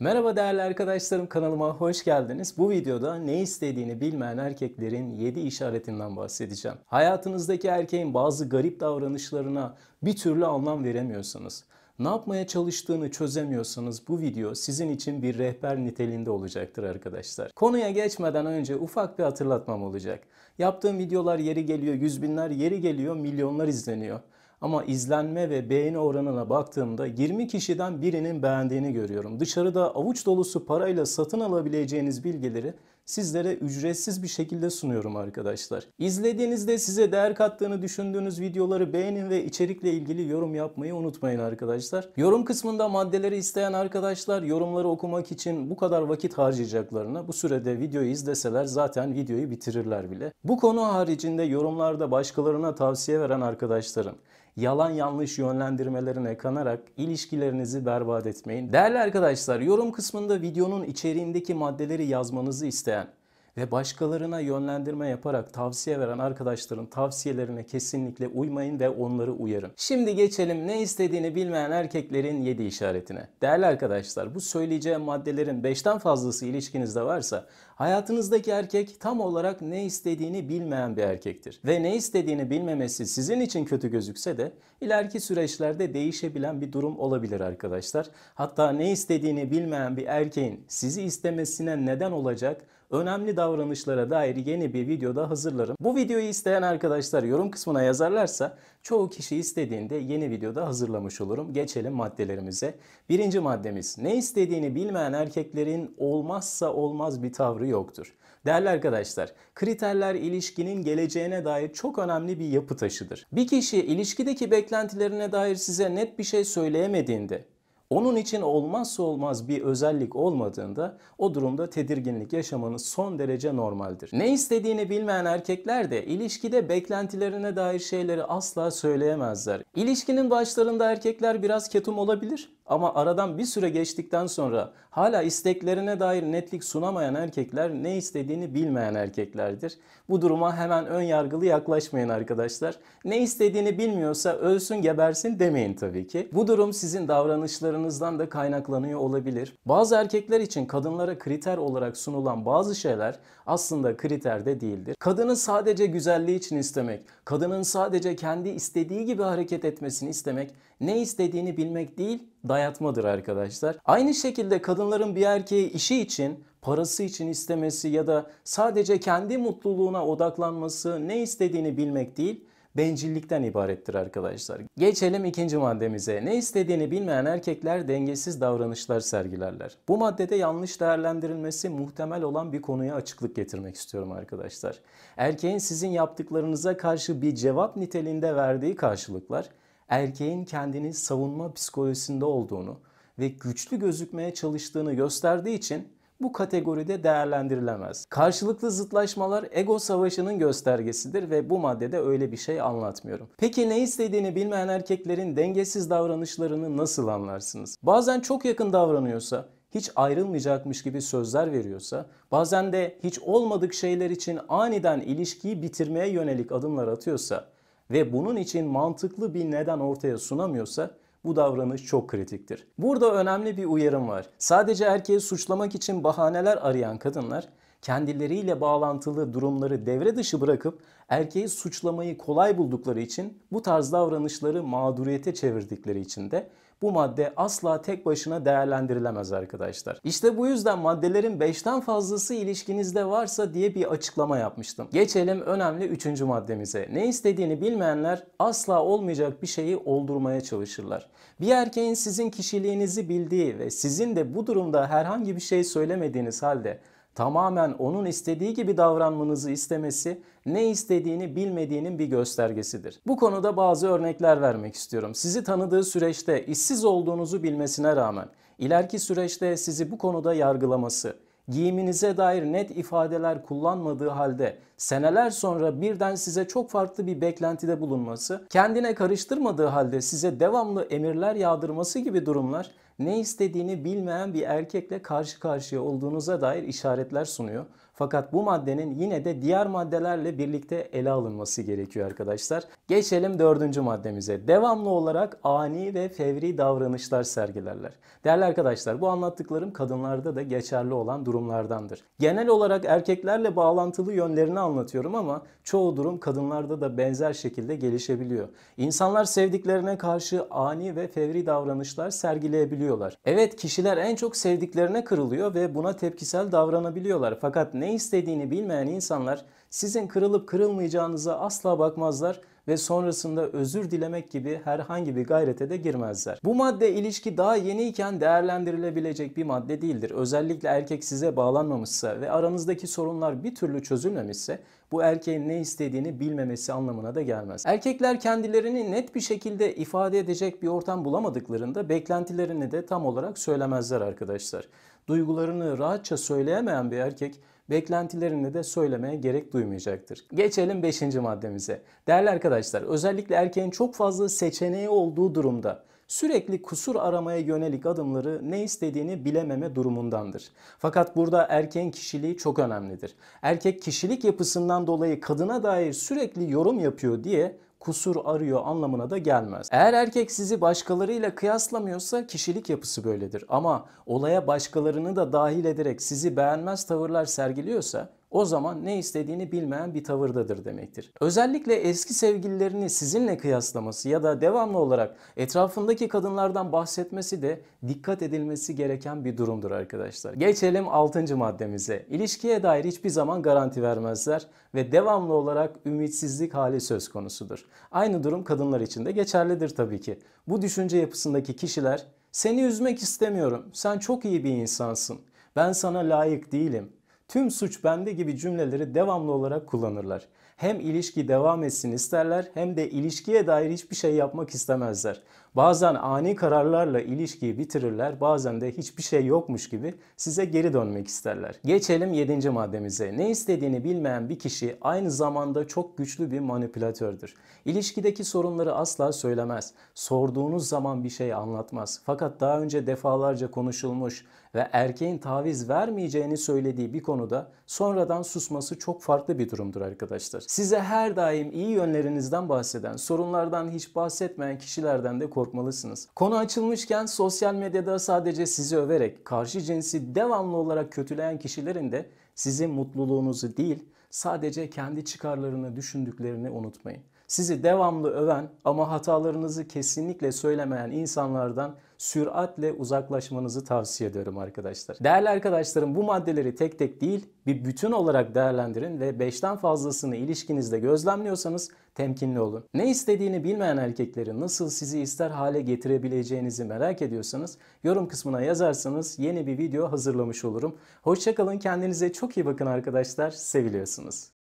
Merhaba değerli arkadaşlarım kanalıma hoş geldiniz. Bu videoda ne istediğini bilmeyen erkeklerin 7 işaretinden bahsedeceğim. Hayatınızdaki erkeğin bazı garip davranışlarına bir türlü anlam veremiyorsanız, Ne yapmaya çalıştığını çözemiyorsanız bu video sizin için bir rehber niteliğinde olacaktır arkadaşlar. Konuya geçmeden önce ufak bir hatırlatmam olacak. Yaptığım videolar yeri geliyor yüz binler, yeri geliyor milyonlar izleniyor. Ama izlenme ve beğeni oranına baktığımda 20 kişiden birinin beğendiğini görüyorum. Dışarıda avuç dolusu parayla satın alabileceğiniz bilgileri sizlere ücretsiz bir şekilde sunuyorum arkadaşlar. İzlediğinizde size değer kattığını düşündüğünüz videoları beğenin ve içerikle ilgili yorum yapmayı unutmayın arkadaşlar. Yorum kısmında maddeleri isteyen arkadaşlar yorumları okumak için bu kadar vakit harcayacaklarına bu sürede videoyu izleseler zaten videoyu bitirirler bile. Bu konu haricinde yorumlarda başkalarına tavsiye veren arkadaşların yalan yanlış yönlendirmelerine kanarak ilişkilerinizi berbat etmeyin. Değerli arkadaşlar yorum kısmında videonun içeriğindeki maddeleri yazmanızı isteyen ve başkalarına yönlendirme yaparak tavsiye veren arkadaşların tavsiyelerine kesinlikle uymayın ve onları uyarın. Şimdi geçelim ne istediğini bilmeyen erkeklerin 7 işaretine. Değerli arkadaşlar bu söyleyeceğim maddelerin 5'ten fazlası ilişkinizde varsa hayatınızdaki erkek tam olarak ne istediğini bilmeyen bir erkektir. Ve ne istediğini bilmemesi sizin için kötü gözükse de ileriki süreçlerde değişebilen bir durum olabilir arkadaşlar. Hatta ne istediğini bilmeyen bir erkeğin sizi istemesine neden olacak önemli davranışlara dair yeni bir videoda hazırlarım. Bu videoyu isteyen arkadaşlar yorum kısmına yazarlarsa çoğu kişi istediğinde yeni videoda hazırlamış olurum. Geçelim maddelerimize. Birinci maddemiz ne istediğini bilmeyen erkeklerin olmazsa olmaz bir tavrı yoktur. Değerli arkadaşlar, kriterler ilişkinin geleceğine dair çok önemli bir yapı taşıdır. Bir kişi ilişkideki beklentilerine dair size net bir şey söyleyemediğinde onun için olmazsa olmaz bir özellik olmadığında o durumda tedirginlik yaşamanız son derece normaldir. Ne istediğini bilmeyen erkekler de ilişkide beklentilerine dair şeyleri asla söyleyemezler. İlişkinin başlarında erkekler biraz ketum olabilir ama aradan bir süre geçtikten sonra hala isteklerine dair netlik sunamayan erkekler ne istediğini bilmeyen erkeklerdir. Bu duruma hemen ön yargılı yaklaşmayın arkadaşlar. Ne istediğini bilmiyorsa ölsün gebersin demeyin tabii ki. Bu durum sizin davranışlarınızdan da kaynaklanıyor olabilir. Bazı erkekler için kadınlara kriter olarak sunulan bazı şeyler aslında kriterde değildir. Kadının sadece güzelliği için istemek, kadının sadece kendi istediği gibi hareket etmesini istemek, ne istediğini bilmek değil, dayatmadır arkadaşlar. Aynı şekilde kadınların bir erkeği işi için parası için istemesi ya da sadece kendi mutluluğuna odaklanması ne istediğini bilmek değil, bencillikten ibarettir arkadaşlar. Geçelim ikinci maddemize. Ne istediğini bilmeyen erkekler dengesiz davranışlar sergilerler. Bu maddede yanlış değerlendirilmesi muhtemel olan bir konuya açıklık getirmek istiyorum arkadaşlar. Erkeğin sizin yaptıklarınıza karşı bir cevap niteliğinde verdiği karşılıklar erkeğin kendini savunma psikolojisinde olduğunu ve güçlü gözükmeye çalıştığını gösterdiği için bu kategoride değerlendirilemez. Karşılıklı zıtlaşmalar ego savaşının göstergesidir ve bu maddede öyle bir şey anlatmıyorum. Peki ne istediğini bilmeyen erkeklerin dengesiz davranışlarını nasıl anlarsınız? Bazen çok yakın davranıyorsa, hiç ayrılmayacakmış gibi sözler veriyorsa, bazen de hiç olmadık şeyler için aniden ilişkiyi bitirmeye yönelik adımlar atıyorsa ve bunun için mantıklı bir neden ortaya sunamıyorsa bu davranış çok kritiktir. Burada önemli bir uyarım var. Sadece erkeği suçlamak için bahaneler arayan kadınlar kendileriyle bağlantılı durumları devre dışı bırakıp erkeği suçlamayı kolay buldukları için bu tarz davranışları mağduriyete çevirdikleri için de bu madde asla tek başına değerlendirilemez arkadaşlar. İşte bu yüzden maddelerin 5'ten fazlası ilişkinizde varsa diye bir açıklama yapmıştım. Geçelim önemli 3. maddemize. Ne istediğini bilmeyenler asla olmayacak bir şeyi oldurmaya çalışırlar. Bir erkeğin sizin kişiliğinizi bildiği ve sizin de bu durumda herhangi bir şey söylemediğiniz halde tamamen onun istediği gibi davranmanızı istemesi ne istediğini bilmediğinin bir göstergesidir. Bu konuda bazı örnekler vermek istiyorum. Sizi tanıdığı süreçte işsiz olduğunuzu bilmesine rağmen ileriki süreçte sizi bu konuda yargılaması, giyiminize dair net ifadeler kullanmadığı halde seneler sonra birden size çok farklı bir beklentide bulunması, kendine karıştırmadığı halde size devamlı emirler yağdırması gibi durumlar ne istediğini bilmeyen bir erkekle karşı karşıya olduğunuza dair işaretler sunuyor. Fakat bu maddenin yine de diğer maddelerle birlikte ele alınması gerekiyor arkadaşlar. Geçelim dördüncü maddemize. Devamlı olarak ani ve fevri davranışlar sergilerler. Değerli arkadaşlar bu anlattıklarım kadınlarda da geçerli olan durumlardandır. Genel olarak erkeklerle bağlantılı yönlerini anlatıyorum ama çoğu durum kadınlarda da benzer şekilde gelişebiliyor. İnsanlar sevdiklerine karşı ani ve fevri davranışlar sergileyebiliyorlar. Evet kişiler en çok sevdiklerine kırılıyor ve buna tepkisel davranabiliyorlar. Fakat ne ne istediğini bilmeyen insanlar sizin kırılıp kırılmayacağınıza asla bakmazlar ve sonrasında özür dilemek gibi herhangi bir gayrete de girmezler. Bu madde ilişki daha yeniyken değerlendirilebilecek bir madde değildir. Özellikle erkek size bağlanmamışsa ve aranızdaki sorunlar bir türlü çözülmemişse bu erkeğin ne istediğini bilmemesi anlamına da gelmez. Erkekler kendilerini net bir şekilde ifade edecek bir ortam bulamadıklarında beklentilerini de tam olarak söylemezler arkadaşlar. Duygularını rahatça söyleyemeyen bir erkek beklentilerini de söylemeye gerek duymayacaktır. Geçelim 5. maddemize. Değerli arkadaşlar özellikle erkeğin çok fazla seçeneği olduğu durumda sürekli kusur aramaya yönelik adımları ne istediğini bilememe durumundandır. Fakat burada erkeğin kişiliği çok önemlidir. Erkek kişilik yapısından dolayı kadına dair sürekli yorum yapıyor diye kusur arıyor anlamına da gelmez. Eğer erkek sizi başkalarıyla kıyaslamıyorsa kişilik yapısı böyledir. Ama olaya başkalarını da dahil ederek sizi beğenmez tavırlar sergiliyorsa o zaman ne istediğini bilmeyen bir tavırdadır demektir. Özellikle eski sevgililerini sizinle kıyaslaması ya da devamlı olarak etrafındaki kadınlardan bahsetmesi de dikkat edilmesi gereken bir durumdur arkadaşlar. Geçelim 6. maddemize. İlişkiye dair hiçbir zaman garanti vermezler ve devamlı olarak ümitsizlik hali söz konusudur. Aynı durum kadınlar için de geçerlidir tabii ki. Bu düşünce yapısındaki kişiler seni üzmek istemiyorum. Sen çok iyi bir insansın. Ben sana layık değilim tüm suç bende gibi cümleleri devamlı olarak kullanırlar. Hem ilişki devam etsin isterler hem de ilişkiye dair hiçbir şey yapmak istemezler. Bazen ani kararlarla ilişkiyi bitirirler, bazen de hiçbir şey yokmuş gibi size geri dönmek isterler. Geçelim 7. maddemize. Ne istediğini bilmeyen bir kişi aynı zamanda çok güçlü bir manipülatördür. İlişkideki sorunları asla söylemez. Sorduğunuz zaman bir şey anlatmaz. Fakat daha önce defalarca konuşulmuş ve erkeğin taviz vermeyeceğini söylediği bir konuda sonradan susması çok farklı bir durumdur arkadaşlar. Size her daim iyi yönlerinizden bahseden, sorunlardan hiç bahsetmeyen kişilerden de korkmalısınız. Konu açılmışken sosyal medyada sadece sizi överek karşı cinsi devamlı olarak kötüleyen kişilerin de sizin mutluluğunuzu değil, sadece kendi çıkarlarını düşündüklerini unutmayın. Sizi devamlı öven ama hatalarınızı kesinlikle söylemeyen insanlardan süratle uzaklaşmanızı tavsiye ediyorum arkadaşlar. Değerli arkadaşlarım bu maddeleri tek tek değil bir bütün olarak değerlendirin ve 5'ten fazlasını ilişkinizde gözlemliyorsanız temkinli olun. Ne istediğini bilmeyen erkekleri nasıl sizi ister hale getirebileceğinizi merak ediyorsanız yorum kısmına yazarsanız yeni bir video hazırlamış olurum. Hoşçakalın kendinize çok iyi bakın arkadaşlar seviliyorsunuz.